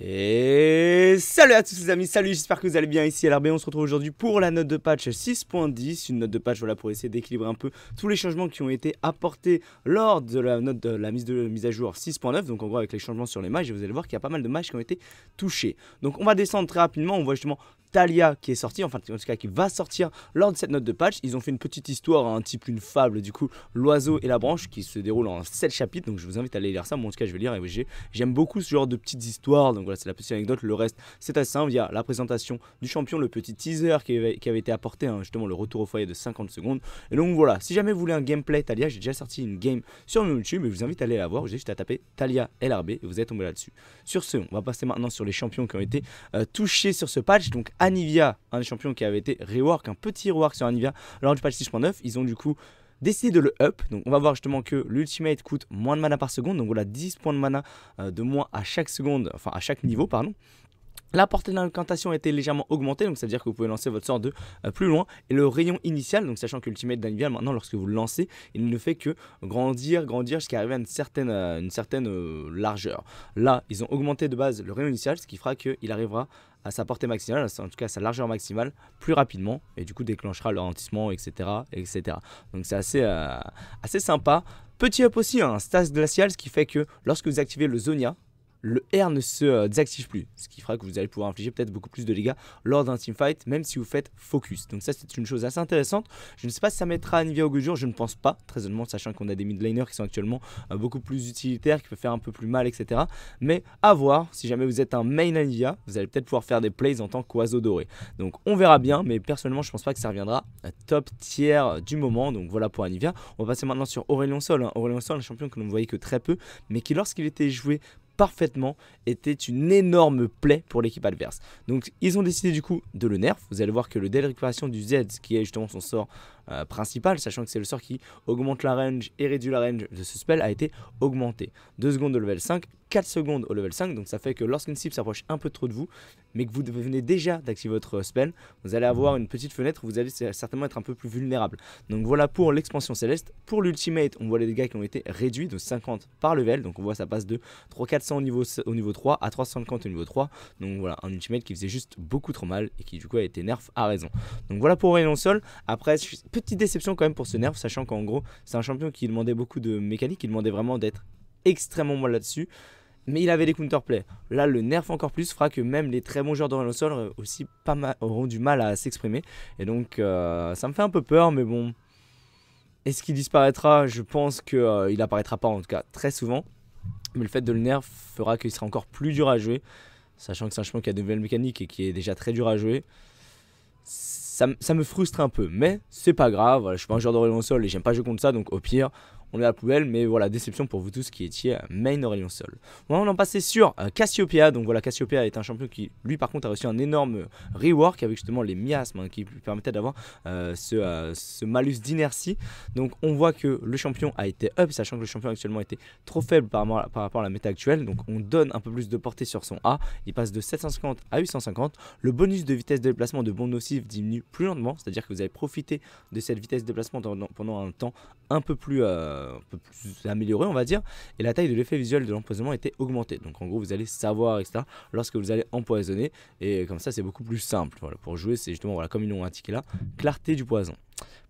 Et salut à tous les amis, salut, j'espère que vous allez bien ici à l'RB, on se retrouve aujourd'hui pour la note de patch 6.10, une note de patch voilà pour essayer d'équilibrer un peu tous les changements qui ont été apportés lors de la note de la mise, de, mise à jour 6.9, donc en gros avec les changements sur les matchs, vous allez voir qu'il y a pas mal de matchs qui ont été touchés. Donc on va descendre très rapidement, on voit justement Talia qui est sorti, enfin en tout cas qui va sortir lors de cette note de patch. Ils ont fait une petite histoire, un type une fable du coup, l'oiseau et la branche qui se déroule en 7 chapitres. Donc je vous invite à aller lire ça. Moi en tout cas je vais lire et j'aime beaucoup ce genre de petites histoires. Donc voilà c'est la petite anecdote. Le reste c'est assez simple. Il la présentation du champion, le petit teaser qui avait, été apporté, hein, justement le retour au foyer de 50 secondes. Et donc voilà, si jamais vous voulez un gameplay Talia, j'ai déjà sorti une game sur YouTube et je vous invite à aller la voir. Vous avez juste à taper Talia LRB et vous êtes tombé là-dessus. Sur ce, on va passer maintenant sur les champions qui ont été euh, touchés sur ce patch. Donc Anivia, un des champions qui avait été rework, un petit rework sur Anivia, lors du patch 6.9. Ils ont du coup décidé de le up. Donc on va voir justement que l'ultimate coûte moins de mana par seconde. Donc voilà 10 points de mana euh, de moins à chaque seconde, enfin à chaque niveau, pardon. La portée d'incantation a été légèrement augmentée, donc ça veut dire que vous pouvez lancer votre sort de euh, plus loin. Et le rayon initial, donc sachant que l'ultimate d'Anivial, maintenant lorsque vous le lancez, il ne fait que grandir, grandir jusqu'à arriver à une certaine, euh, euh, largeur. Là, ils ont augmenté de base le rayon initial, ce qui fera qu'il arrivera à sa portée maximale, en tout cas à sa largeur maximale, plus rapidement et du coup déclenchera le ralentissement, etc. etc. Donc c'est assez, sympa. Petit up aussi, hein, un stase stas glacial, ce qui fait que lorsque vous activez le Zonia, le R ne se euh, désactive plus, ce qui fera que vous allez pouvoir infliger peut-être beaucoup plus de dégâts lors d'un teamfight, même si vous faites focus. Donc ça c'est une chose assez intéressante. Je ne sais pas si ça mettra Anivia au goût jour, je ne pense pas, très honnêtement, sachant qu'on a des mid qui sont actuellement euh, beaucoup plus utilitaires, qui peuvent faire un peu plus mal, etc. Mais à voir, si jamais vous êtes un main Anivia vous allez peut-être pouvoir faire des plays en tant qu'oiseau doré. Donc on verra bien, mais personnellement je pense pas que ça reviendra à top tier du moment. Donc voilà pour Anivia. On va passer maintenant sur Aurélien Sol. Hein. Aurélien Sol, un champion que l'on ne voyait que très peu, mais qui lorsqu'il était joué parfaitement était une énorme plaie pour l'équipe adverse. Donc ils ont décidé du coup de le nerf. Vous allez voir que le délai de récupération du Z, qui est justement son sort euh, principal, sachant que c'est le sort qui augmente la range et réduit la range de ce spell, a été augmenté. 2 secondes au level 5, 4 secondes au level 5, donc ça fait que lorsqu'une cible s'approche un peu trop de vous, mais que vous venez déjà d'activer votre spell, vous allez avoir une petite fenêtre où vous allez certainement être un peu plus vulnérable. Donc voilà pour l'expansion céleste. Pour l'ultimate, on voit les dégâts qui ont été réduits de 50 par level, donc on voit ça passe de 3-400 au niveau, au niveau 3 à 350 au niveau 3. Donc voilà, un ultimate qui faisait juste beaucoup trop mal et qui du coup a été nerf à raison. Donc voilà pour Rayon Sol. Après, petite déception quand même pour ce nerf, sachant qu'en gros, c'est un champion qui demandait beaucoup de mécanique, il demandait vraiment d'être extrêmement mal là-dessus. Mais il avait les counterplays. Là, le nerf encore plus fera que même les très bons joueurs de au sol aussi pas auront du mal à s'exprimer. Et donc, euh, ça me fait un peu peur, mais bon. Est-ce qu'il disparaîtra Je pense qu'il euh, il apparaîtra pas, en tout cas très souvent. Mais le fait de le nerf fera qu'il sera encore plus dur à jouer. Sachant que c'est un champion qui a de nouvelles mécaniques et qui est déjà très dur à jouer ça, me frustre un peu, mais c'est pas grave, je suis pas un joueur de relance sol et j'aime pas jouer contre ça, donc au pire, on est à la poubelle, mais voilà, déception pour vous tous qui étiez main rayon Sol. Bon, on en passait sur euh, Cassiopeia, donc voilà, Cassiopeia est un champion qui, lui par contre, a reçu un énorme euh, rework avec justement les miasmes hein, qui lui permettaient d'avoir euh, ce, malus d'inertie. Donc on voit que le champion a été up, sachant que le champion actuellement était trop faible par, rapport à la méta actuelle, donc on donne un peu plus de portée sur son A, il passe de 750 à 850, le bonus de vitesse de déplacement de bon nocif diminue plus lentement, c'est-à-dire que vous allez profiter de cette vitesse de déplacement pendant un temps un peu plus un peu plus on va dire, et la taille de l'effet visuel de l'empoisonnement était augmentée. Donc en gros, vous allez savoir, etc., lorsque vous allez empoisonner, et comme ça, c'est beaucoup plus simple. pour jouer, c'est justement, voilà, comme ils l'ont indiqué là, clarté du poison.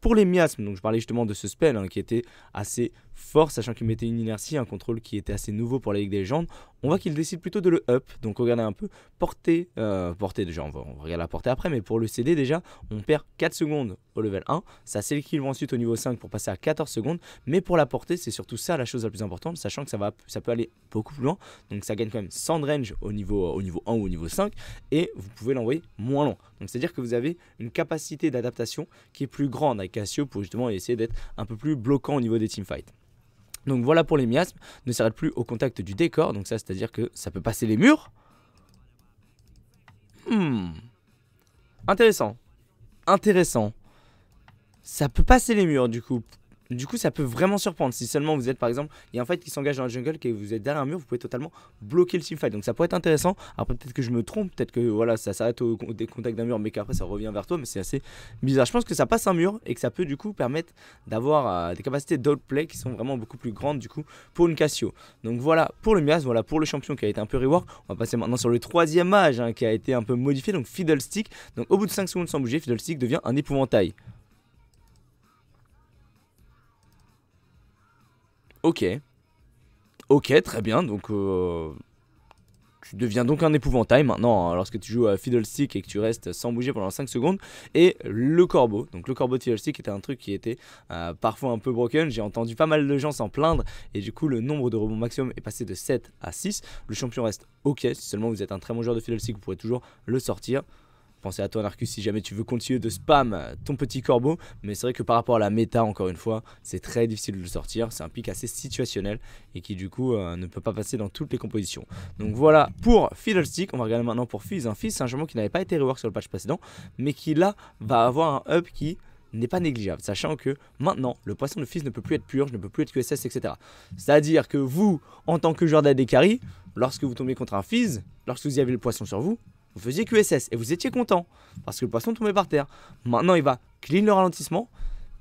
Pour les miasmes, donc je parlais justement de ce spell hein, qui était assez fort, sachant qu'il mettait une inertie, un contrôle qui était assez nouveau pour la Ligue des légendes, on voit qu'il décide plutôt de le up. Donc regardez un peu, portée, euh, portée déjà, on va, regarder la portée après, mais pour le CD déjà, on perd 4 secondes au level 1, ça s'équilibre ensuite au niveau 5 pour passer à 14 secondes, mais pour la portée, c'est surtout ça la chose la plus importante, sachant que ça, va, ça peut aller beaucoup plus loin, donc ça gagne quand même 100 de range au niveau, au niveau 1 ou au niveau 5, et vous pouvez l'envoyer moins long. Donc c'est-à-dire que vous avez une capacité d'adaptation qui est plus grande a avec Cassio pour justement essayer d'être un peu plus bloquant au niveau des teamfights. Donc voilà pour les miasmes, ne s'arrête plus au contact du décor, donc ça c'est-à-dire que ça peut passer les murs. Hmm. Intéressant. Intéressant. Ça peut passer les murs du coup du coup, ça peut vraiment surprendre. Si seulement vous êtes, par exemple, il y a un fight qui s'engage dans la jungle, que vous êtes derrière un mur, vous pouvez totalement bloquer le teamfight. Donc ça pourrait être intéressant. Après, peut-être que je me trompe, peut-être que voilà, ça s'arrête au, contact d'un mur, mais qu'après ça revient vers toi. Mais c'est assez bizarre. Je pense que ça passe un mur et que ça peut du coup permettre d'avoir euh, des capacités d'outplay qui sont vraiment beaucoup plus grandes du coup pour une Cassio. Donc voilà pour le Mias, voilà pour le champion qui a été un peu rework. On va passer maintenant sur le troisième mage hein, qui a été un peu modifié, donc Fiddlestick. Donc au bout de 5 secondes sans bouger, Fiddlestick devient un épouvantail. Ok. Ok, très bien. Donc, euh, tu deviens donc un épouvantail maintenant hein, lorsque tu joues à Fiddlestick et que tu restes sans bouger pendant 5 secondes. Et le corbeau. Donc, le corbeau de Fiddlestick était un truc qui était euh, parfois un peu broken. J'ai entendu pas mal de gens s'en plaindre. Et du coup, le nombre de rebonds maximum est passé de 7 à 6. Le champion reste ok. Si seulement vous êtes un très bon joueur de Fiddlestick, vous pourrez toujours le sortir. Pensez à toi, Narcus, si jamais tu veux continuer de spam ton petit corbeau. Mais c'est vrai que par rapport à la méta, encore une fois, c'est très difficile de le sortir. C'est un pic assez situationnel et qui, du coup, euh, ne peut pas passer dans toutes les compositions. Donc voilà pour Stick On va regarder maintenant pour Fizz. un Fizz, c'est un jeu qui n'avait pas été rework sur le patch précédent, mais qui là va avoir un up qui n'est pas négligeable, sachant que maintenant, le poisson de Fizz ne peut plus être purge, ne peut plus être QSS, etc. C'est-à-dire que vous, en tant que joueur d'AD lorsque vous tombez contre un Fizz, lorsque vous y avez le poisson sur vous, vous faisiez QSS et vous étiez content parce que le poisson tombait par terre. Maintenant, il va clean le ralentissement,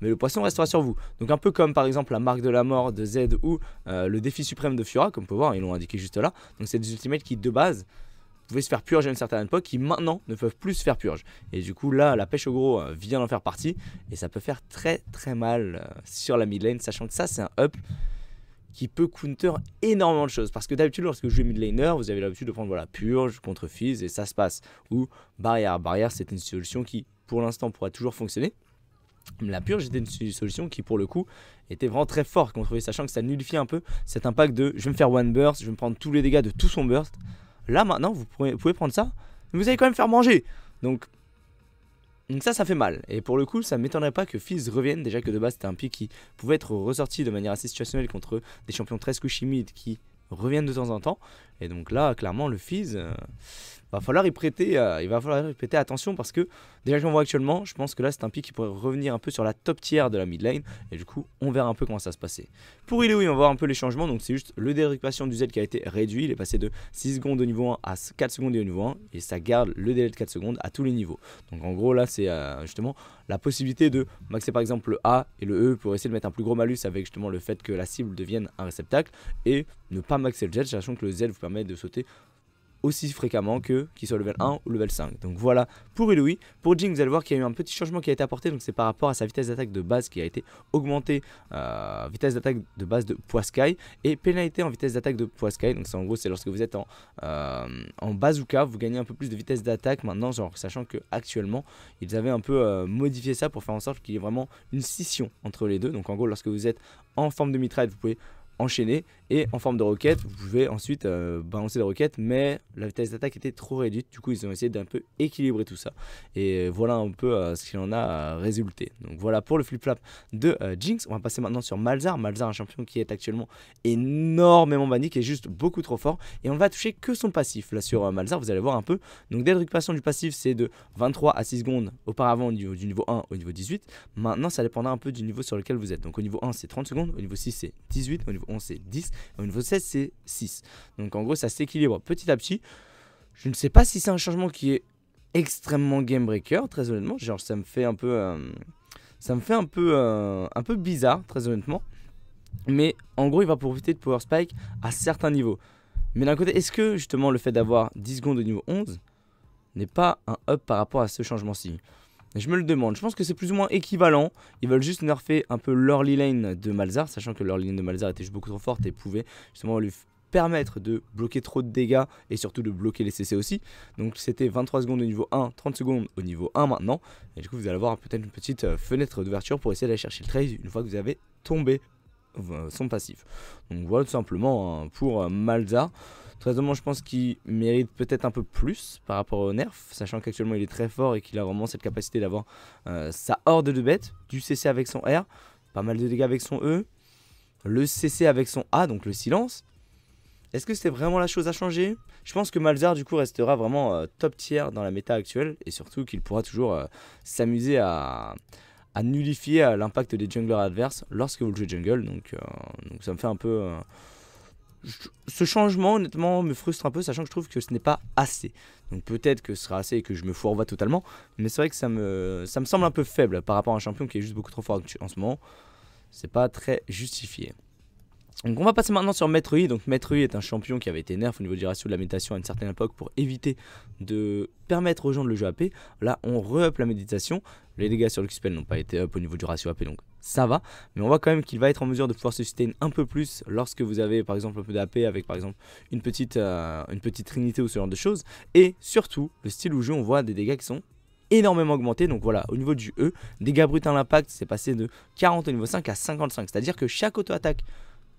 mais le poisson restera sur vous. Donc un peu comme par exemple la marque de la mort de Z ou euh, le défi suprême de Fiora, comme vous pouvez voir, ils l'ont indiqué juste là. Donc c'est des ultimates qui de base pouvaient se faire purge à une certaine époque, qui maintenant ne peuvent plus se faire purge. Et du coup là, la pêche au gros euh, vient d'en faire partie, et ça peut faire très très mal euh, sur la mid lane, sachant que ça c'est un up qui peut counter énormément de choses. Parce que d'habitude, lorsque je joue mid laner, vous avez l'habitude de prendre voilà, purge contre fizz et ça se passe. Ou barrière. Barrière, c'est une solution qui, pour l'instant, Pourrait toujours fonctionner. Mais La purge était une solution qui, pour le coup, était vraiment très forte contre sachant que ça nullifie un peu cet impact de je vais me faire one burst, je vais me prendre tous les dégâts de tout son burst. Là, maintenant, vous pouvez, prendre ça, mais vous allez quand même faire manger. Donc, donc ça, ça fait mal. Et pour le coup, ça m'étonnerait pas que Fizz revienne, déjà que de base c'était un pick qui pouvait être ressorti de manière assez situationnelle contre des champions très squishy qui reviennent de temps en temps. Et donc là, clairement, le Fizz, euh, va falloir y prêter, euh, il va falloir y prêter attention parce que déjà que j'en vois actuellement, je pense que là c'est un pic qui pourrait revenir un peu sur la top tier de la mid lane et du coup on verra un peu comment ça se passait. Pour oui, on va voir un peu les changements, donc c'est juste le délai du Z qui a été réduit, il est passé de 6 secondes au niveau 1 à 4 secondes au niveau 1 et ça garde le délai de 4 secondes à tous les niveaux. Donc en gros là c'est euh, justement la possibilité de maxer par exemple le A et le E pour essayer de mettre un plus gros malus avec justement le fait que la cible devienne un réceptacle et ne pas maxer le Z sachant que le Z vous permet de sauter aussi fréquemment que qu'il soit level 1 ou level 5. Donc voilà pour Eloui. Pour Jing, vous allez voir qu'il y a eu un petit changement qui a été apporté. Donc c'est par rapport à sa vitesse d'attaque de base qui a été augmentée. Euh, vitesse d'attaque de base de Poiscaille et pénalité en vitesse d'attaque de Poiscaille. Donc c'est en gros, c'est lorsque vous êtes en, euh, en bazooka, vous gagnez un peu plus de vitesse d'attaque maintenant, genre, sachant que actuellement ils avaient un peu euh, modifié ça pour faire en sorte qu'il y ait vraiment une scission entre les deux. Donc en gros, lorsque vous êtes en forme de mitraille, vous pouvez enchaîné et en forme de roquette, vous pouvez ensuite euh, balancer la roquette, mais la vitesse d'attaque était trop réduite, du coup ils ont essayé d'un peu équilibrer tout ça. Et voilà un peu euh, ce qu'il en a euh, résulté. Donc voilà pour le flip-flap de Jinx. On va passer maintenant sur Malzar. Malzar, un champion qui est actuellement énormément banni, qui est juste beaucoup trop fort. Et on va toucher que son passif là sur Malzar, vous allez voir un peu. Donc dès la récupération du passif, c'est de 23 à 6 secondes auparavant au niveau, du niveau 1 au niveau 18. Maintenant, ça dépendra un peu du niveau sur lequel vous êtes. Donc au niveau 1, c'est 30 secondes, au niveau 6, c'est 18, au niveau c'est 10, au niveau 16 c'est 6. Donc en gros ça s'équilibre petit à petit. Je ne sais pas si c'est un changement qui est extrêmement game breaker, très honnêtement. Genre ça me fait un peu, euh, ça me fait un peu, euh, un peu bizarre, très honnêtement. Mais en gros il va profiter de Power Spike à certains niveaux. Mais d'un côté, est-ce que justement le fait d'avoir 10 secondes au niveau 11 n'est pas un up par rapport à ce changement-ci je me le demande. Je pense que c'est plus ou moins équivalent. Ils veulent juste nerfer un peu l'early lane de Malzar, sachant que l'early lane de Malzar était beaucoup trop forte et pouvait justement lui permettre de bloquer trop de dégâts et surtout de bloquer les CC aussi. Donc c'était 23 secondes au niveau 1, 30 secondes au niveau 1 maintenant. Et du coup vous allez avoir peut-être une petite euh, fenêtre d'ouverture pour essayer d'aller chercher le trade une fois que vous avez tombé euh, son passif. Donc voilà tout simplement hein, pour euh, Malzar. Très je pense qu'il mérite peut-être un peu plus par rapport au nerf, sachant qu'actuellement il est très fort et qu'il a vraiment cette capacité d'avoir euh, sa horde de bêtes, du CC avec son R, pas mal de dégâts avec son E, le CC avec son A, donc le silence. Est-ce que c'est vraiment la chose à changer Je pense que Malzar du coup restera vraiment euh, top tier dans la méta actuelle et surtout qu'il pourra toujours euh, s'amuser à, nullifier l'impact des junglers adverses lorsque vous le jouez jungle, donc ça me fait un peu ce changement, honnêtement, me frustre un peu, sachant que je trouve que ce n'est pas assez. Donc peut-être que ce sera assez et que je me fourvoie totalement, mais c'est vrai que ça me, ça me semble un peu faible par rapport à un champion qui est juste beaucoup trop fort en ce moment. C'est pas très justifié. Donc on va passer maintenant sur Maître Yi. Donc Maître Yi est un champion qui avait été nerf au niveau du ratio de la méditation à une certaine époque pour éviter de permettre aux gens de le jouer AP. Là on re-up la méditation. Les dégâts sur le n'ont pas été up au niveau du ratio AP donc ça va. Mais on voit quand même qu'il va être en mesure de pouvoir se sustain un peu plus lorsque vous avez par exemple un peu d'AP avec par exemple une petite, euh, une petite trinité ou ce genre de choses. Et surtout le style où jeu on voit des dégâts qui sont énormément augmentés Donc voilà, au niveau du E, dégâts bruts à l'impact, c'est passé de 40 au niveau 5 à 55. C'est-à-dire que chaque auto-attaque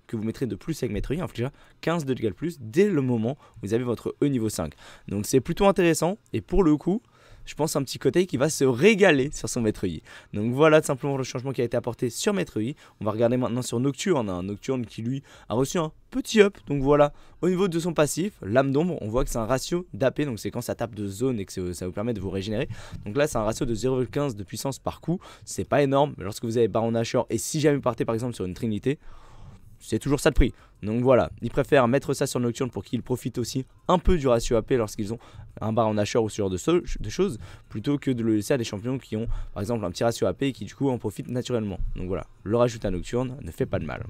que vous mettrez de plus avec fait déjà 15 de dégâts plus dès le moment où vous avez votre E niveau 5. Donc c'est plutôt intéressant et pour le coup, je pense un petit côté qui va se régaler sur son maître Donc voilà tout simplement le changement qui a été apporté sur maître On va regarder maintenant sur Nocturne, un hein. Nocturne qui lui a reçu un petit up. Donc voilà, au niveau de son passif, l'âme d'ombre, on voit que c'est un ratio d'AP, donc c'est quand ça tape de zone et que ça vous permet de vous régénérer. Donc là, c'est un ratio de 0,15 de puissance par coup, c'est pas énorme, mais lorsque vous avez Baron Asher et si jamais vous partez par exemple sur une Trinité, c'est toujours ça de prix. Donc voilà, ils préfèrent mettre ça sur Nocturne pour qu'ils profitent aussi un peu du ratio AP lorsqu'ils ont un bar en hacheur ou ce genre de, de, choses, plutôt que de le laisser à des champions qui ont par exemple un petit ratio AP et qui du coup en profitent naturellement. Donc voilà, le rajout à Nocturne ne fait pas de mal.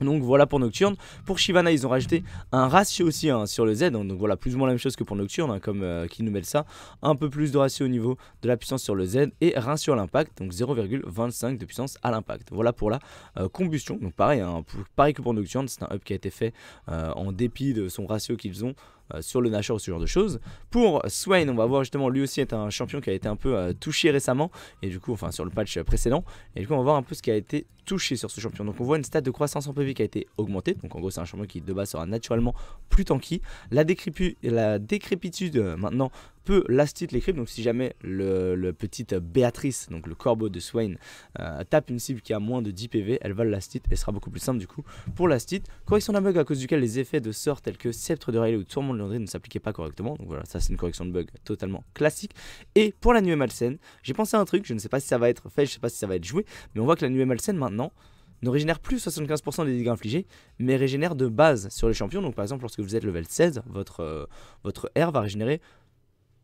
Donc voilà pour Nocturne. Pour Shivana, ils ont rajouté un ratio aussi hein, sur le Z. Donc, voilà, plus ou moins la même chose que pour Nocturne, hein, comme euh, qui nous mêle ça. Un peu plus de ratio au niveau de la puissance sur le Z et rien sur l'impact. Donc 0,25 de puissance à l'impact. Voilà pour la euh, combustion. Donc pareil, hein, pareil que pour Nocturne, c'est un up qui a été fait euh, en dépit de son ratio qu'ils ont euh, sur le nageur ou ce genre de choses. Pour Swain, on va voir justement, lui aussi est un champion qui a été un peu euh, touché récemment, et du coup, enfin sur le patch euh, précédent, et du coup, on va voir un peu ce qui a été touché sur ce champion. Donc on voit une stat de croissance en PV qui a été augmentée, donc en gros, c'est un champion qui de base sera naturellement plus tanky. La, la décrépitude maintenant peut les l'écrire. Donc si jamais le, le petite Béatrice, donc le corbeau de Swain, euh, tape une cible qui a moins de 10 PV, elle va lastite et sera beaucoup plus simple du coup pour lastite Correction d'un bug à cause duquel les effets de sort tels que Sceptre de Rayleigh ou Tourment de londres ne s'appliquaient pas correctement. Donc voilà, ça c'est une correction de bug totalement classique. Et pour la nuée malsaine, j'ai pensé à un truc, je ne sais pas si ça va être fait, je ne sais pas si ça va être joué, mais on voit que la nuée malsaine maintenant ne régénère plus 75% des dégâts infligés, mais régénère de base sur les champions. Donc par exemple, lorsque vous êtes level 16, votre, euh, votre R va régénérer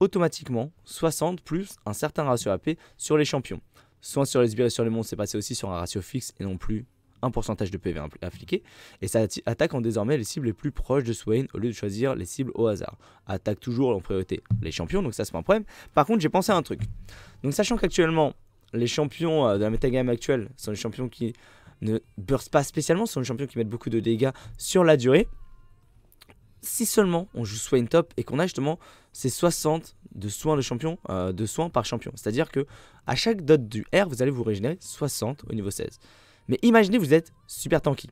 automatiquement 60 plus un certain ratio AP sur les champions. Soit sur les sbires et sur les monstres, c'est passé aussi sur un ratio fixe et non plus un pourcentage de PV appliqué, et ça attaque en désormais les cibles les plus proches de Swain au lieu de choisir les cibles au hasard. Attaque toujours en priorité les champions, donc ça c'est pas un problème. Par contre, j'ai pensé à un truc. Donc, sachant qu'actuellement, les champions euh, de la metagame actuelle sont les champions qui ne burst pas spécialement, sont des champions qui mettent beaucoup de dégâts sur la durée si seulement on joue Swain top et qu'on a justement ces 60 de soins de champion, euh, de soins par champion. C'est-à-dire que à chaque dot du R, vous allez vous régénérer 60 au niveau 16. Mais imaginez vous êtes super tanky.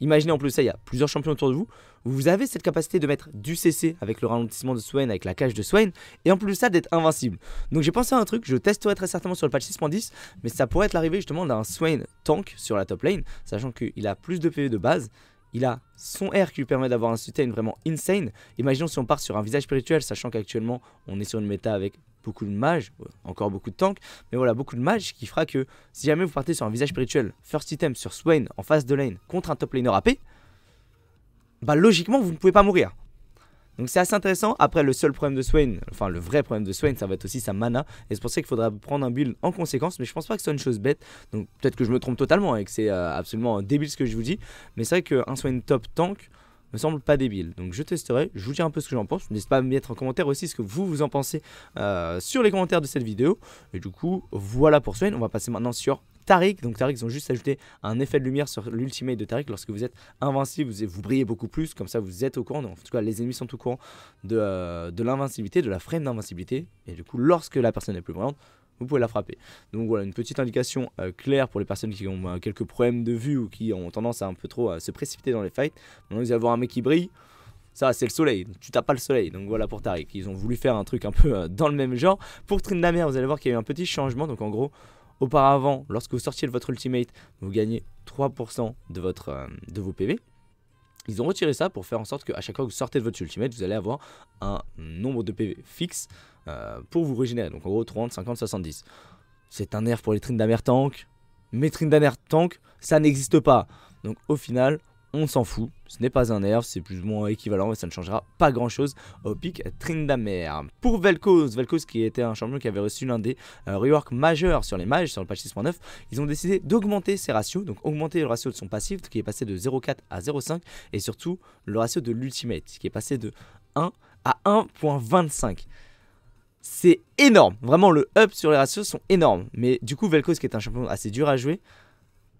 Imaginez en plus ça, il y a plusieurs champions autour de vous. Vous avez cette capacité de mettre du CC avec le ralentissement de Swain, avec la cage de Swain, et en plus ça d'être invincible. Donc j'ai pensé à un truc, je testerai très certainement sur le patch 6.10, mais ça pourrait être l'arrivée justement d'un Swain tank sur la top lane, sachant qu'il a plus de PV e de base, il a son air qui lui permet d'avoir un sustain vraiment insane. Imaginons si on part sur un visage spirituel, sachant qu'actuellement on est sur une méta avec beaucoup de mages, euh, encore beaucoup de tanks, mais voilà, beaucoup de mages qui fera que si jamais vous partez sur un visage spirituel, first item sur Swain en face de lane contre un top laner AP, bah logiquement vous ne pouvez pas mourir. Donc c'est assez intéressant. Après, le seul problème de Swain, enfin le vrai problème de Swain, ça va être aussi sa mana. Et c'est pour ça qu'il faudra prendre un build en conséquence. Mais je pense pas que ce soit une chose bête. Donc peut-être que je me trompe totalement et que c'est euh, absolument débile ce que je vous dis. Mais c'est vrai qu'un Swain top tank me semble pas débile. Donc je testerai, je vous dis un peu ce que j'en pense. N'hésitez pas à mettre en commentaire aussi ce que vous vous en pensez euh, sur les commentaires de cette vidéo. Et du coup, voilà pour Swain. On va passer maintenant sur Tariq. Donc Tariq, ils ont juste ajouté un effet de lumière sur l'ultimate de Tariq. Lorsque vous êtes invincible, vous, vous brillez beaucoup plus. Comme ça, vous êtes au courant. en tout cas, les ennemis sont au courant euh, de, l'invincibilité, de la frame d'invincibilité. Et du coup, lorsque la personne est plus brillante, vous pouvez la frapper. Donc voilà, une petite indication euh, claire pour les personnes qui ont euh, quelques problèmes de vue ou qui ont tendance à un peu trop se précipiter dans les fights. Maintenant, vous allez voir un mec qui brille. Ça, c'est le soleil. Tu t'as pas le soleil. Donc voilà pour Tariq. Ils ont voulu faire un truc un peu dans le même genre. Pour Trindamer, vous allez voir qu'il y a eu un petit changement. Donc en gros, Auparavant, lorsque vous sortiez de votre ultimate, vous gagnez 3% de, votre, euh, de vos PV. Ils ont retiré ça pour faire en sorte qu'à chaque fois que vous sortez de votre ultimate, vous allez avoir un nombre de PV fixe euh, pour vous régénérer. Donc en gros 30, 50, 70. C'est un nerf pour les trines d'Amertank. Mais trines Tank, ça n'existe pas. Donc au final, on s'en fout. Ce n'est pas un nerf, c'est plus ou moins équivalent, et ça ne changera pas grand chose au pic Trindamer. Pour Vel'Koz, Vel'Koz qui était un champion qui avait reçu l'un des euh, majeurs sur les mages, sur le patch 6.9, ils ont décidé d'augmenter ses ratios, donc augmenter le ratio de son passif qui est passé de 0.4 à 0.5 et surtout le ratio de l'ultimate qui est passé de 1 à 1.25. C'est énorme, vraiment le up sur les ratios sont énormes, mais du coup Vel'Koz qui est un champion assez dur à jouer,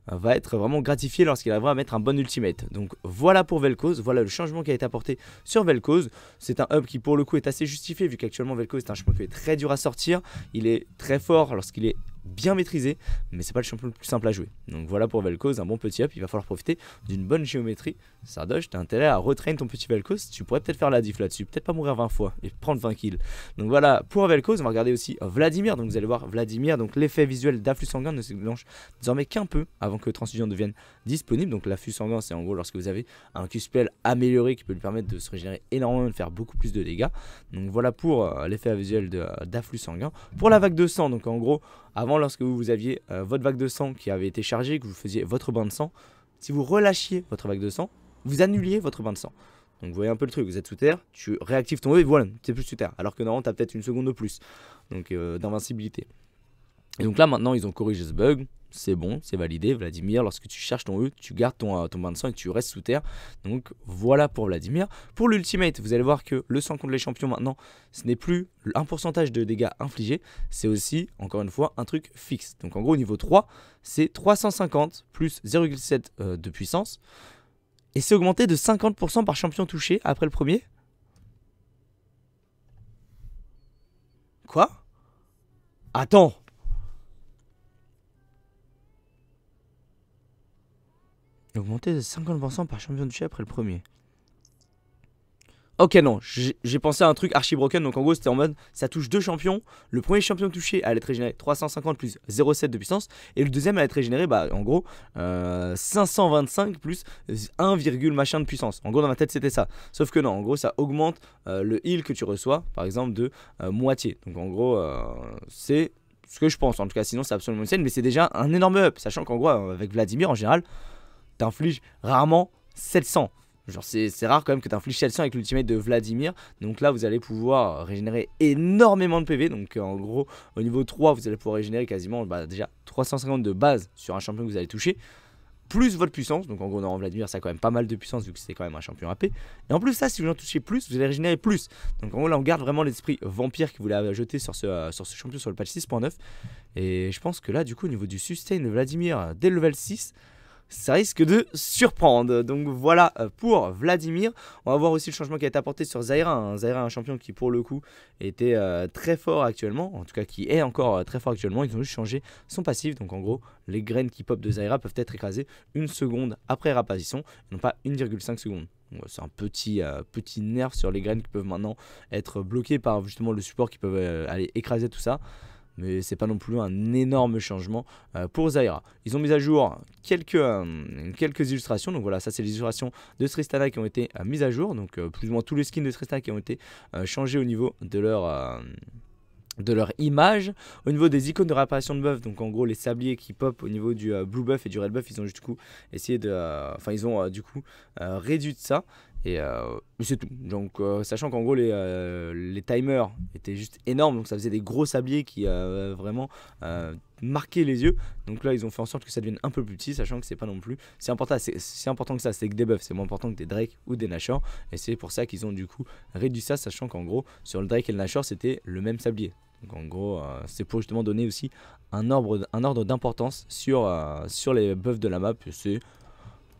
va être vraiment gratifié lorsqu'il arrivera à mettre un bon ultimate. Donc voilà pour Vel'Koz, voilà le changement qui a été apporté sur Vel'Koz. C'est un hub qui pour le coup est assez justifié vu qu'actuellement Vel'Koz est un chemin qui est très dur à sortir. Il est très fort lorsqu'il est bien maîtrisé, mais c'est pas le champion le plus simple à jouer. Donc voilà pour Vel'Koz, un bon petit up, il va falloir profiter d'une bonne géométrie. Sardoche, t'as intérêt à retrain ton petit Vel'Koz, tu pourrais peut-être faire la diff là-dessus, peut-être pas mourir 20 fois et prendre 20 kills. Donc voilà, pour Vel'Koz, on va regarder aussi Vladimir, donc vous allez voir Vladimir, donc l'effet visuel d'afflux sanguin ne se désormais qu'un peu avant que transfusion devienne disponible. Donc l'afflux sanguin, c'est en gros lorsque vous avez un Q-spell amélioré qui peut lui permettre de se régénérer énormément et de faire beaucoup plus de dégâts. Donc voilà pour euh, l'effet visuel euh, d'afflux sanguin. Pour la vague de sang, donc en gros, avant, lorsque vous, aviez euh, votre vague de sang qui avait été chargée, que vous faisiez votre bain de sang, si vous relâchiez votre vague de sang, vous annuliez votre bain de sang. Donc vous voyez un peu le truc, vous êtes sous terre, tu réactives ton E et voilà, c'est plus sous terre. Alors que normalement, as peut-être une seconde de plus. Donc euh, d'invincibilité. Et donc là, maintenant, ils ont corrigé ce bug. C'est bon, c'est validé. Vladimir, lorsque tu cherches ton U e, tu gardes ton, euh, ton bain de sang et tu restes sous terre. Donc voilà pour Vladimir. Pour l'Ultimate, vous allez voir que le sang contre les champions maintenant, ce n'est plus un pourcentage de dégâts infligés. C'est aussi, encore une fois, un truc fixe. Donc en gros, au niveau 3, c'est 350 plus 0,7 euh, de puissance. Et c'est augmenté de 50% par champion touché après le premier. Quoi Attends Augmenté de 50% par champion du après le premier. Ok, non, j'ai pensé à un truc archi broken. Donc en gros, c'était en mode ça touche deux champions. Le premier champion touché allait être régénéré 350 plus 0,7 de puissance. Et le deuxième allait être régénéré, bah, en gros, 525 euh, plus 1, machin de puissance. En gros, dans ma tête, c'était ça. Sauf que non, en gros, ça augmente euh, le heal que tu reçois, par exemple, de euh, moitié. Donc en gros, c'est ce que je pense. En tout cas, sinon, c'est absolument une scène. Mais c'est déjà un énorme up. Sachant qu'en gros, avec Vladimir, en général inflige rarement 700. Genre c'est rare quand même que tu infliges 700 avec l'ultimate de Vladimir. Donc là vous allez pouvoir régénérer énormément de PV. Donc euh, en gros au niveau 3 vous allez pouvoir régénérer quasiment bah, déjà 350 de base sur un champion que vous allez toucher. Plus votre puissance. Donc en gros dans Vladimir ça a quand même pas mal de puissance vu que c'est quand même un champion AP. Et en plus ça si vous en touchez plus vous allez régénérer plus. Donc en gros là on garde vraiment l'esprit vampire qui voulait jeter sur ce, euh, sur ce champion sur le patch 6.9. Et je pense que là du coup au niveau du sustain de Vladimir dès le level 6 ça risque de surprendre. Donc voilà euh, pour Vladimir. On va voir aussi le changement qui a été apporté sur Zaira. Hein. Zaira, un champion qui pour le coup était euh, très fort actuellement, en tout cas qui est encore euh, très fort actuellement. Ils ont juste changé son passif. Donc en gros, les graines qui pop de Zaira peuvent être écrasées une seconde après Rapazisson, non pas 1,5 seconde. C'est un petit, petit nerf sur les graines qui peuvent maintenant être bloquées par justement le support qui peuvent aller écraser tout ça mais c'est pas non plus un énorme changement euh, pour Zaira. Ils ont mis à jour quelques, euh, quelques illustrations, donc voilà, ça c'est les illustrations de Tristana qui ont été euh, mises à jour, donc plus ou moins tous les skins de Tristana qui ont été changés au niveau de leur de leur image. Au niveau des icônes de réparation de buff, donc en gros les sabliers qui pop au niveau du blue buff et du red buff, ils ont du coup essayé de... Enfin ils ont du coup réduit ça. Et euh, c'est tout. Donc, euh, sachant qu'en gros, les, euh, les, timers étaient juste énormes, donc ça faisait des gros sabliers qui vraiment marquaient les yeux. Donc là, ils ont fait en sorte que ça devienne un peu plus petit, sachant que c'est pas non plus. C'est important, c'est important que ça, c'est que des buffs, c'est moins important que des Drake ou des Nashor. Et c'est pour ça qu'ils ont du coup réduit ça, sachant qu'en gros, sur le Drake et le Nashor, c'était le même sablier. Donc en gros, c'est pour justement donner aussi un ordre, un ordre d'importance sur, sur les buffs de la map. C'est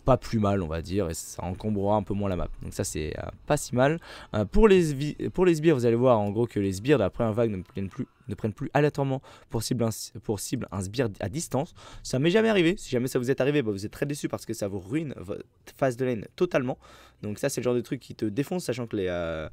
pas plus mal, on va dire, et ça encombrera un peu moins la map. Donc ça, c'est euh, pas si mal. Euh, pour, les pour les sbires, vous allez voir en gros que les sbires d'après un vague ne prennent plus, ne prennent plus aléatoirement pour cible, un, pour cible un sbire à distance. Ça m'est jamais arrivé. Si jamais ça vous est arrivé, bah, vous êtes très déçu parce que ça vous ruine votre phase de lane totalement. Donc ça, c'est le genre de truc qui te défonce, sachant que les euh,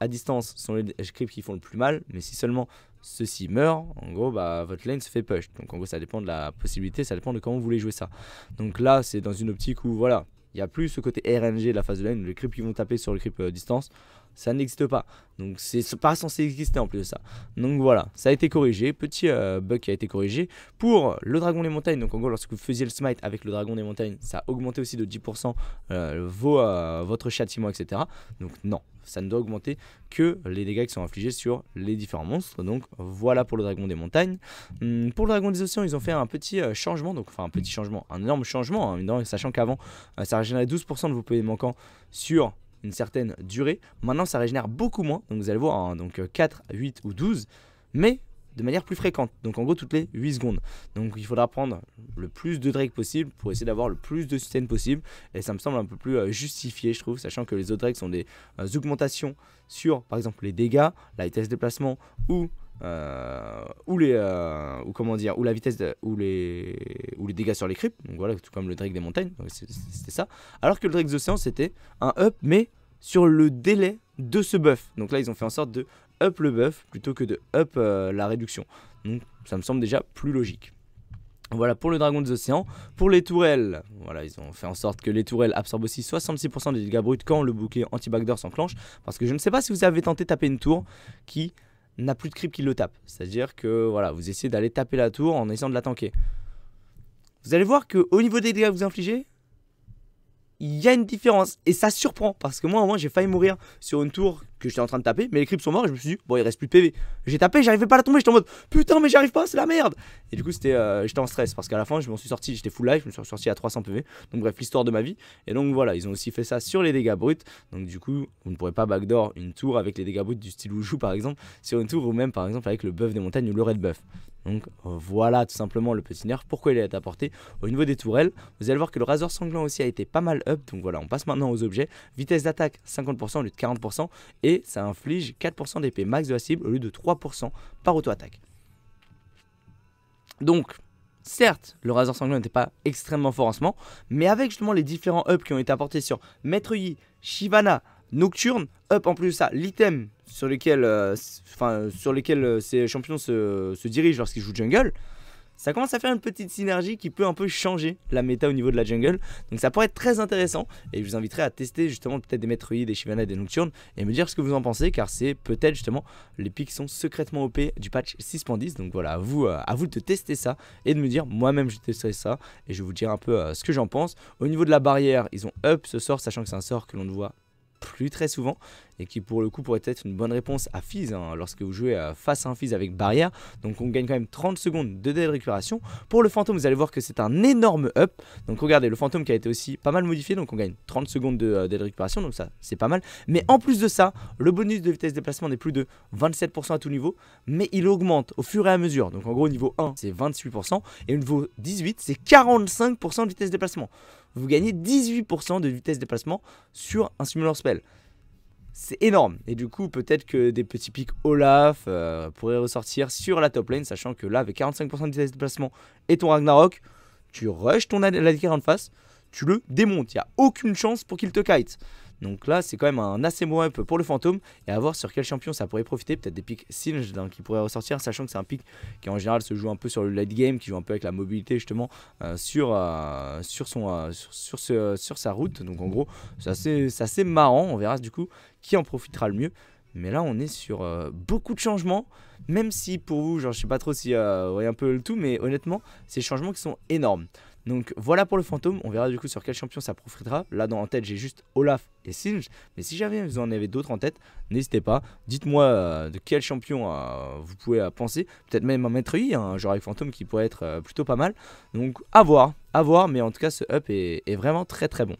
à distance sont les creeps qui font le plus mal. Mais si seulement ceci meurt, en gros, bah, votre lane se fait push. Donc en gros, ça dépend de la possibilité, ça dépend de comment vous voulez jouer ça. Donc là, c'est dans une optique où, voilà, il n'y a plus ce côté RNG de la phase de lane, les creeps qui vont taper sur le creep euh, distance ça n'existe pas. Donc c'est pas censé exister en plus de ça. Donc voilà, ça a été corrigé, petit euh, bug qui a été corrigé. Pour le dragon des montagnes, donc en gros lorsque vous faisiez le smite avec le dragon des montagnes, ça a augmenté aussi de 10% euh, euh, votre châtiment, etc. Donc non, ça ne doit augmenter que les dégâts qui sont infligés sur les différents monstres. Donc voilà pour le dragon des montagnes. Hum, pour le dragon des océans, ils ont fait un petit changement, donc enfin un petit changement, un énorme changement, hein, sachant qu'avant ça régénérait 12% de vos PV manquants sur une certaine durée. Maintenant, ça régénère beaucoup moins, donc vous allez voir, hein, donc 4, euh, 8 ou 12, mais de manière plus fréquente, donc en gros toutes les 8 secondes. Donc il faudra prendre le plus de drakes possible pour essayer d'avoir le plus de sustain possible, et ça me semble un peu plus euh, justifié, je trouve, sachant que les autres drags sont des euh, augmentations sur, par exemple, les dégâts, la vitesse de déplacement ou euh, ou les euh, ou comment dire ou la vitesse ou les les dégâts sur les creeps voilà tout comme le drake des montagnes c'était ça alors que le drake océans c'était un up mais sur le délai de ce buff donc là ils ont fait en sorte de up le buff plutôt que de up euh, la réduction donc ça me semble déjà plus logique voilà pour le dragon des océans. Pour les tourelles, voilà, ils ont fait en sorte que les tourelles absorbent aussi 66% des dégâts bruts quand le bouclier anti-backdoor s'enclenche. Parce que je ne sais pas si vous avez tenté de taper une tour qui n'a plus de creep qui le tape. C'est-à-dire que voilà, vous essayez d'aller taper la tour en essayant de la tanker. Vous allez voir que au niveau des dégâts que vous infligez, il y a une différence. Et ça surprend, parce que moi, au moins, j'ai failli mourir sur une tour que j'étais en train de taper, mais les creeps sont morts, et je me suis dit, bon, il reste plus de PV. J'ai tapé, j'arrivais pas à la tomber, j'étais en mode, putain, mais j'arrive pas, c'est la merde. Et du coup, c'était, euh, j'étais en stress, parce qu'à la fin, je m'en suis sorti, j'étais full life, je me suis sorti à 300 PV. Donc, bref, l'histoire de ma vie. Et donc, voilà, ils ont aussi fait ça sur les dégâts bruts. Donc, du coup, vous ne pourrez pas backdoor une tour avec les dégâts bruts du style joue par exemple, sur une tour, ou même, par exemple, avec le buff des montagnes ou le red buff. Donc voilà tout simplement le petit nerf, pourquoi il a été apporté. Au niveau des tourelles, vous allez voir que le rasoir sanglant aussi a été pas mal up, donc voilà, on passe maintenant aux objets. Vitesse d'attaque 50% au lieu de 40%, et ça inflige 4% d'épée max de la cible au lieu de 3% par auto-attaque. Donc, Certes, le rasoir sanglant n'était pas extrêmement fort en ce moment, mais avec justement les différents ups qui ont été apportés sur Maître Yi, Shivana, Nocturne, up en plus ça, l'item sur lequel, euh, enfin sur lequel euh, ces champions se, dirigent lorsqu'ils jouent jungle, ça commence à faire une petite synergie qui peut un peu changer la méta au niveau de la jungle. Donc ça pourrait être très intéressant et je vous inviterai à tester justement peut-être des Metroid, des Shivana, des Nocturnes et me dire ce que vous en pensez car c'est peut-être justement les pics sont secrètement OP du patch 6.10. Donc voilà, à vous, euh, à vous de tester ça et de me dire moi-même je testerai ça et je vous dire un peu ce que j'en pense. Au niveau de la barrière, ils ont up ce sort sachant que c'est un sort que l'on ne voit plus très souvent et qui pour le coup pourrait être une bonne réponse à Fizz hein, lorsque vous jouez euh, face à un Fizz avec barrière. Donc on gagne quand même 30 secondes de délai de récupération. Pour le fantôme, vous allez voir que c'est un énorme up. Donc regardez, le fantôme qui a été aussi pas mal modifié, donc on gagne 30 secondes de euh, délai de récupération, donc ça c'est pas mal. Mais en plus de ça, le bonus de vitesse de déplacement n'est plus de 27% à tout niveau, mais il augmente au fur et à mesure. Donc en gros niveau 1 c'est 28% et au niveau 18 c'est 45% de vitesse de déplacement vous gagnez 18% de vitesse de déplacement sur un simulator spell. C'est énorme. Et du coup, peut-être que des petits pics Olaf euh, pourraient ressortir sur la top lane, sachant que là, avec 45% de vitesse de déplacement et ton Ragnarok, tu rushes ton Carry en face, tu le démontes. Il n'y a aucune chance pour qu'il te kite. Donc là, c'est quand même un assez bon up pour le fantôme. Et à voir sur quel champion ça pourrait profiter. Peut-être des pics Singe hein, qui pourraient ressortir, sachant que c'est un pic qui en général se joue un peu sur le late game, qui joue un peu avec la mobilité justement euh, euh, euh, sur, sur, son, sur, sa route. Donc en gros, c'est assez, marrant. On verra du coup qui en profitera le mieux. Mais là, on est sur beaucoup de changements, même si pour vous, genre, je sais pas trop si vous voyez un peu le tout, mais honnêtement, ces changements qui sont énormes. Donc voilà pour le fantôme, on verra du coup sur quel champion ça profitera. Là dans en tête j'ai juste Olaf et Singe, mais si jamais vous en avez d'autres en tête, n'hésitez pas. Dites-moi euh, de quel champion euh, vous pouvez euh, penser, peut-être même un maître I, hein, un genre avec fantôme qui pourrait être plutôt pas mal. Donc à voir, à voir, mais en tout cas ce up est vraiment très très bon.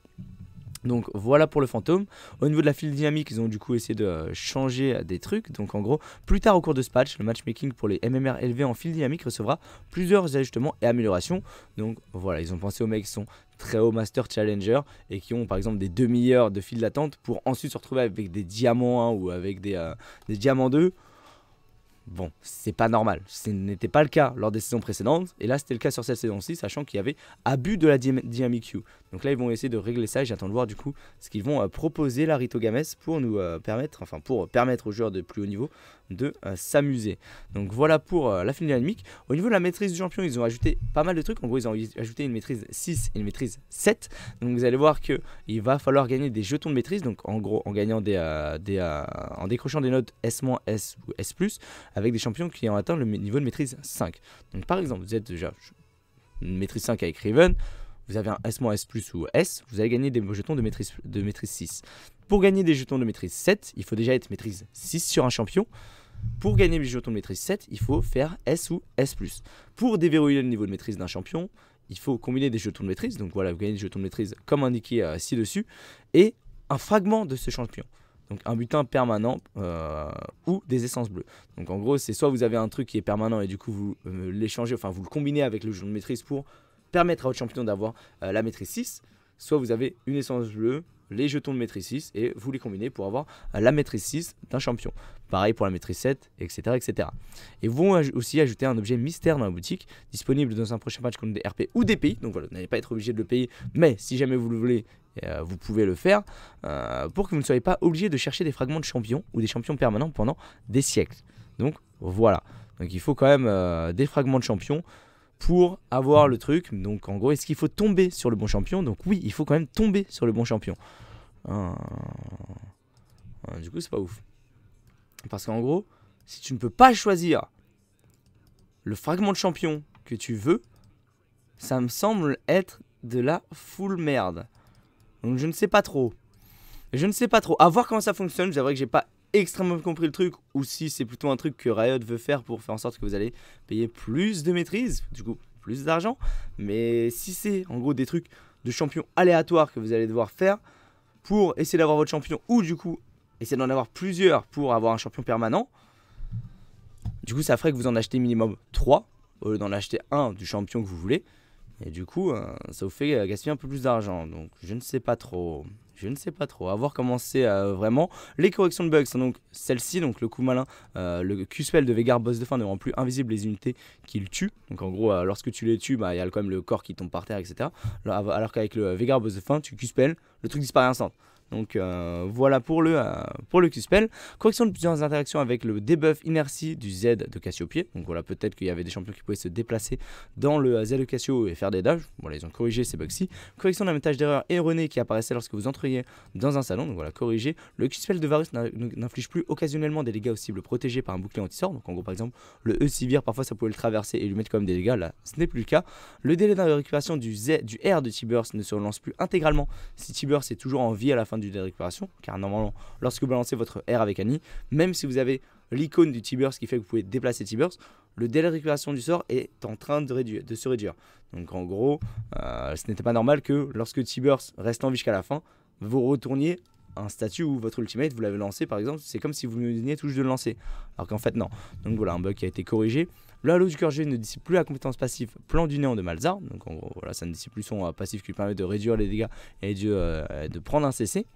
Donc voilà pour le fantôme. Au niveau de la file dynamique, ils ont du coup essayé de euh, changer euh, des trucs. Donc en gros, plus tard au cours de ce patch, le matchmaking pour les MMR élevés en file dynamique recevra plusieurs ajustements et améliorations. Donc voilà, ils ont pensé aux mecs qui sont très haut master challenger et qui ont par exemple des demi-heures de file d'attente pour ensuite se retrouver avec des diamants 1 ou avec des euh, diamants 2. Bon, c'est pas normal. Ce n'était pas le cas lors des saisons précédentes. Et là, c'était le cas sur cette saison-ci, sachant qu'il y avait abus de la DMIQ. Donc là, ils vont essayer de régler ça. Et j'attends de voir du coup ce qu'ils vont euh, proposer proposer, Rito Games, pour nous euh, permettre, enfin, pour permettre aux joueurs de plus haut niveau de euh, s'amuser. Donc voilà pour la fin dynamique. Au niveau de la maîtrise du champion, ils ont ajouté pas mal de trucs. En gros, ils ont ajouté une maîtrise 6 et une maîtrise 7. Donc vous allez voir qu'il va falloir gagner des jetons de maîtrise. Donc en gros, en gagnant des, en décrochant des notes S-S ou S+, avec des champions qui ont atteint le niveau de maîtrise 5. Donc par exemple, vous êtes déjà une maîtrise 5 avec Riven, vous avez un S- S+, ou S, vous allez gagner des jetons de maîtrise, de maîtrise 6. Pour gagner des jetons de maîtrise 7, il faut déjà être maîtrise 6 sur un champion. Pour gagner des jetons de maîtrise 7, il faut faire S ou S+. Pour déverrouiller le niveau de maîtrise d'un champion, il faut combiner des jetons de maîtrise, donc voilà, vous gagnez des jetons de maîtrise comme indiqué euh, ci-dessus, et un fragment de ce champion. Donc un butin permanent euh, ou des essences bleues. Donc en gros, c'est soit vous avez un truc qui est permanent et du coup vous euh, l'échangez, enfin vous le combinez avec le jeu de maîtrise pour permettre à votre champion d'avoir euh, la maîtrise 6, soit vous avez une essence bleue, les jetons de maîtrise 6 et vous les combinez pour avoir la maîtrise 6 d'un champion. Pareil pour la maîtrise 7, etc. etc. Et vont aussi ajouter un objet mystère dans la boutique, disponible dans un prochain match contre des RP ou des pays. Donc voilà, vous n'allez pas être obligé de le payer, mais si jamais vous le voulez euh, vous pouvez le faire euh, pour que vous ne soyez pas obligé de chercher des fragments de champions ou des champions permanents pendant des siècles. Donc voilà. Donc il faut quand même euh, des fragments de champions pour avoir le truc. Donc en gros, est-ce qu'il faut tomber sur le bon champion Donc oui, il faut quand même tomber sur le bon champion. Du coup, c'est pas ouf. Parce qu'en gros, si tu ne peux pas choisir le fragment de champion que tu veux, ça me semble être de la full merde. Donc je ne sais pas trop. Je ne sais pas trop. À voir comment ça fonctionne. J'avoue que j'ai pas extrêmement compris le truc. Ou si c'est plutôt un truc que Riot veut faire pour faire en sorte que vous allez payer plus de maîtrise. Du coup, plus d'argent. Mais si c'est en gros des trucs de champions aléatoires que vous allez devoir faire pour essayer d'avoir votre champion. Ou du coup, essayer d'en avoir plusieurs pour avoir un champion permanent. Du coup, ça ferait que vous en achetez minimum 3 au lieu d'en acheter un du champion que vous voulez. Et du coup, euh, ça vous fait euh, gaspiller un peu plus d'argent. Donc, je ne sais pas trop. Je ne sais pas trop. Avoir commencé euh, vraiment. Les corrections de bugs hein, donc celle-ci. Donc, le coup malin, le Q-spell de Vegar boss de fin ne rend plus invisible les unités qu'il tue. Donc, en gros, lorsque tu les tues, bah, il y a quand même le corps qui tombe par terre, etc. Alors, qu'avec le Vegar boss de fin, tu q le truc disparaît instant. Donc euh, voilà pour le, euh, pour le Q-Spell. Correction de plusieurs interactions avec le debuff inertie du Z de pied Donc voilà, peut-être qu'il y avait des champions qui pouvaient se déplacer dans le Z de Cassio et faire des dashs. Voilà, ils ont corrigé ces bugs-ci. Correction d'un message d'erreur erroné qui apparaissait lorsque vous entriez dans un salon. Donc voilà, corrigé. Le Q-Spell de Varus n'inflige plus occasionnellement des dégâts aux cibles protégées par un bouclier anti-sort. Donc en gros, par exemple, le e parfois ça pouvait le traverser et lui mettre quand même des dégâts. Là, ce n'est plus le cas. Le délai de récupération du, Z, du R de Tiburce ne se relance plus intégralement si Tiburce est toujours en vie à la fin de du délai de récupération, car normalement, lorsque vous balancez votre R avec Annie, même si vous avez l'icône du Tiburce qui fait que vous pouvez déplacer T-Burst le délai de récupération du sort est en train de, réduire, de se réduire. Donc en gros, euh, ce n'était pas normal que lorsque Tiburce reste en vie jusqu'à la fin, vous retourniez un statut où votre ultimate, vous l'avez lancé par exemple, c'est comme si vous me donniez touche de le lancer. Alors qu'en fait, non. Donc voilà, un bug qui a été corrigé. Le du cœur ne dissipe plus la compétence passive plan du néant de Malzar. Donc en gros, voilà, ça ne dissipe plus son euh, passif qui lui permet de réduire les dégâts et de, euh, prendre un CC.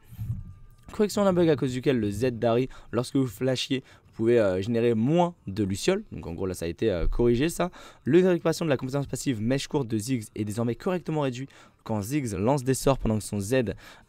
Correction d'un bug à cause duquel le Z d'Ari, lorsque vous flashiez, vous pouvez euh, générer moins de lucioles. Donc en gros là ça a été corrigé ça. Le récupération de la compétence passive mèche courte de Ziggs est désormais correctement réduit quand Ziggs lance des sorts pendant que son Z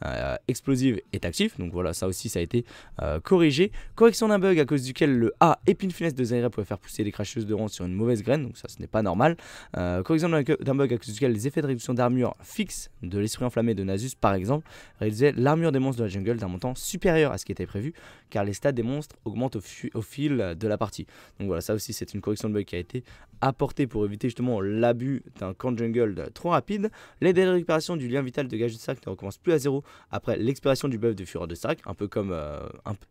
euh, explosive est actif. Donc voilà, ça aussi, ça a été euh, corrigé. Correction d'un bug à cause duquel le A épine finesse de Zaira pouvait faire pousser les cracheuses de ronde sur une mauvaise graine. Donc ça, ce n'est pas normal. Euh, correction d'un bug à cause duquel les effets de réduction d'armure fixe de l'esprit enflammé de Nasus, par exemple, réduisaient l'armure des monstres de la jungle d'un montant supérieur à ce qui était prévu, car les stats des monstres augmentent au fil de la partie. Donc voilà, ça aussi, c'est une correction de bug qui a été apporté pour éviter justement l'abus d'un camp jungle trop rapide. Les délais de récupération du lien vital de gage de sac ne recommencent plus à zéro après l'expiration du buff de fureur de sac, un peu comme euh,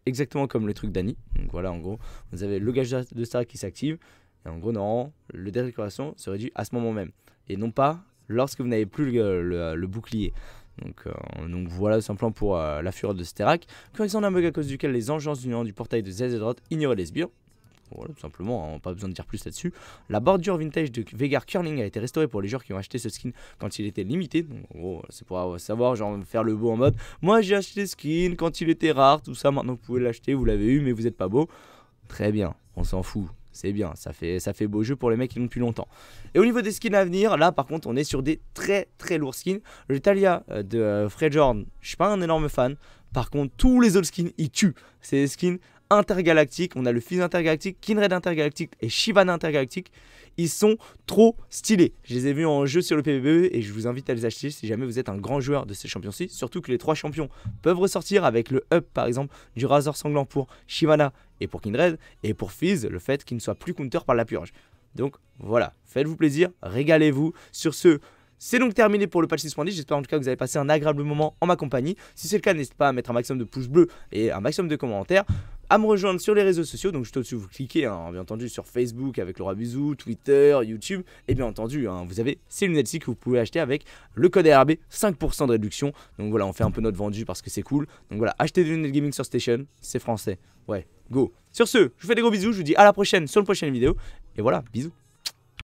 exactement comme le truc d'Annie. Donc voilà, en gros, vous avez le gage de sac qui s'active. Et en gros, non, le délai de se réduit à ce moment même. Et non pas lorsque vous n'avez plus le, bouclier. Donc, euh, donc, voilà simplement pour euh, la fureur de Sterak. Correction un bug à cause duquel les engences du du portail de Zezedroth ignorent les sbires. Voilà, tout simplement, hein, pas besoin de dire plus là-dessus. La bordure vintage de Vegar Curling a été restaurée pour les joueurs qui ont acheté ce skin quand il était limité. c'est pour savoir, genre, faire le beau en mode Moi j'ai acheté ce skin quand il était rare, tout ça, maintenant vous pouvez l'acheter, vous l'avez eu, mais vous n'êtes pas beau. Très bien, on s'en fout. C'est bien, ça fait, ça fait beau jeu pour les mecs qui l'ont depuis longtemps. Et au niveau des skins à venir, là par contre, on est sur des très très lourds skins. Le Talia euh, de euh, Fred Jordan, je suis pas un énorme fan. Par contre, tous les autres skins, ils tuent. ces skins intergalactique. On a le Fizz intergalactique, Kindred intergalactique et Shivana intergalactique. Ils sont trop stylés. Je les ai vus en jeu sur le pvp et je vous invite à les acheter si jamais vous êtes un grand joueur de ces champions-ci. Surtout que les trois champions peuvent ressortir avec le up par exemple du Razor Sanglant pour Shivana et pour Kindred et pour Fizz le fait qu'il ne soit plus counter par la purge. Donc voilà, faites-vous plaisir, régalez-vous. Sur ce, c'est donc terminé pour le patch 6.10. J'espère en tout cas que vous avez passé un agréable moment en ma compagnie. Si c'est le cas, n'hésitez pas à mettre un maximum de pouces bleus et un maximum de commentaires à me rejoindre sur les réseaux sociaux. Donc juste au-dessus, vous cliquez, hein, bien entendu, sur Facebook avec Laura bisou Twitter, YouTube. Et bien entendu, hein, vous avez ces lunettes-ci que vous pouvez acheter avec le code RB, 5% de réduction. Donc voilà, on fait un peu notre vendu parce que c'est cool. Donc voilà, achetez des lunettes gaming sur Station, c'est français. Ouais, go. Sur ce, je vous fais des gros bisous, je vous dis à la prochaine sur une prochaine vidéo. Et voilà, bisous.